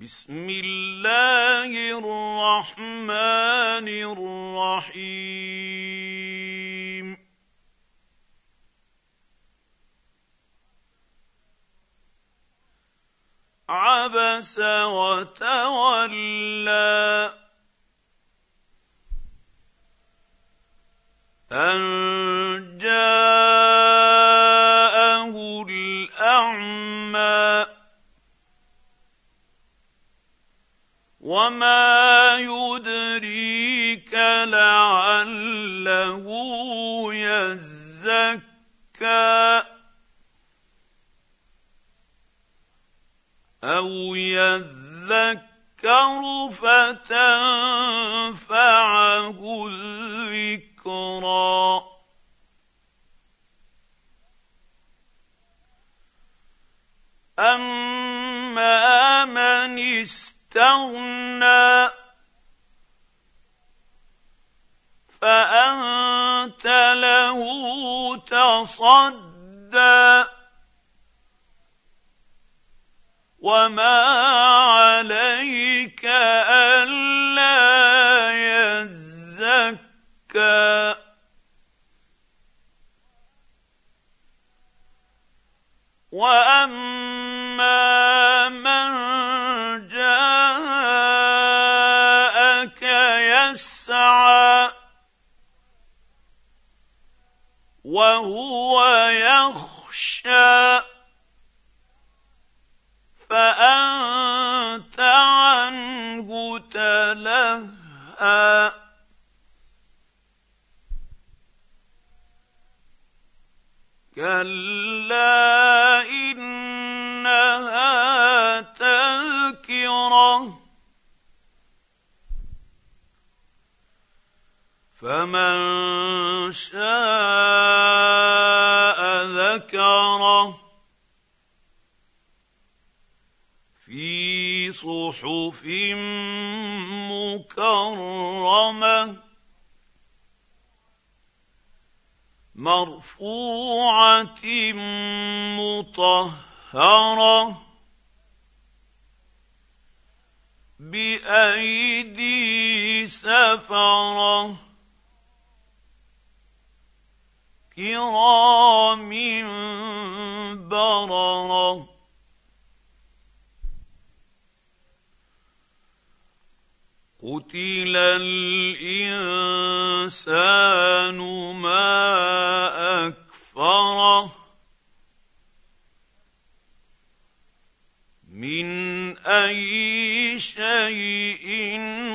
بسم الله الرحمن الرحيم عبس وتولى ان جاءه الاعمى وما يدريك لعله يزكى او يذكر فتنفعه الذكرى اما من استمع استغنى فانت له تصدى وما عليك الا يزكى واما من وهو يخشى فأنت عنه تلهى كلا فمن شاء ذكره في صحف مكرمه مرفوعه مطهره بايدي سفره كرام بررة قتل الإنسان ما أكفره من أي شيء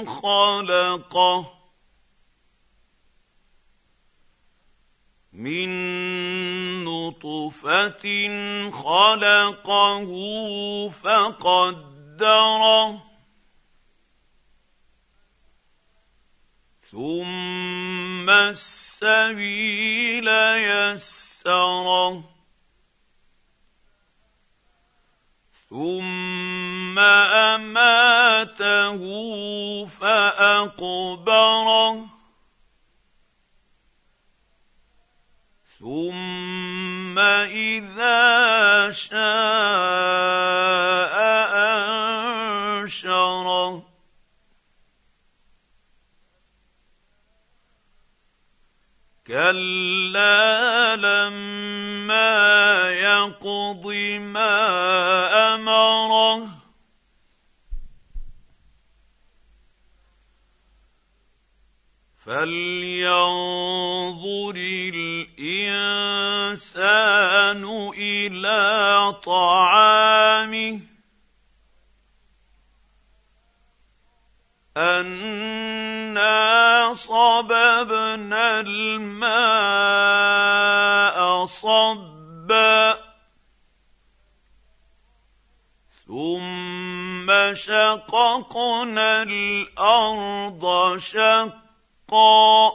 خلقه من نطفه خلقه فقدره ثم السبيل يسره ثم اماته فاقبره اذا شاء انشره كلا لما يقض ما امره فلينظر الانسان وشققنا الارض شقا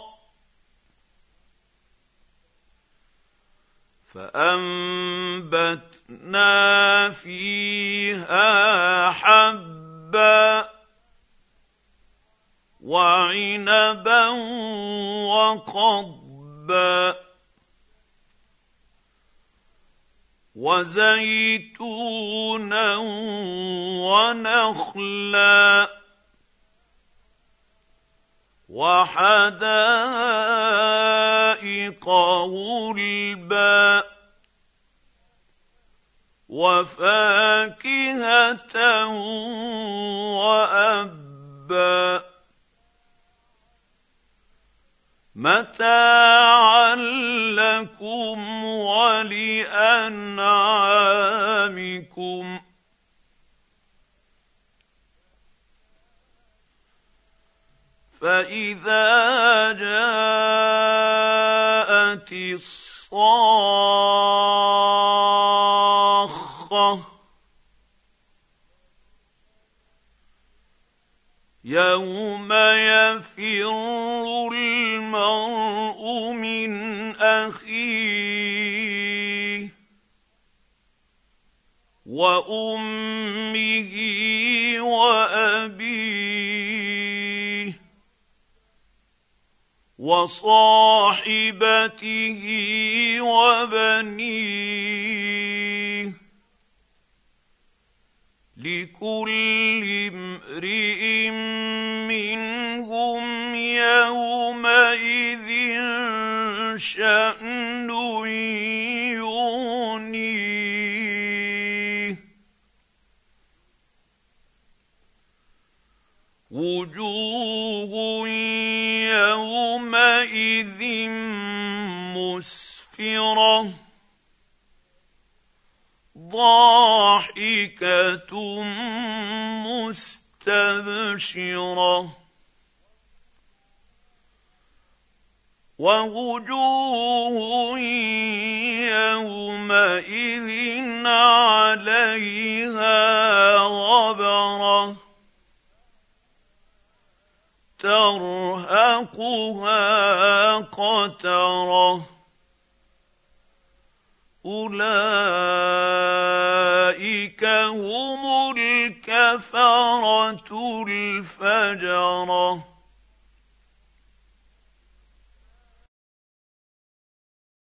فانبتنا فيها حبا وعنبا وقضبا وزيتونا ونخلا وحدائق غلبا وفاكهه وابا متاعا لكم ولانعامكم فاذا جاءت الصاخه يوم يفر المرء من اخيه وامه وابيه وصاحبته وبنيه لكل امرئ منهم يومئذ شأن يغنيه وجوه يومئذ مسفرة ضاحكة مستبشره ووجوه يومئذ عليها غبره ترهقها قتره اولئك هم الكفره الفجره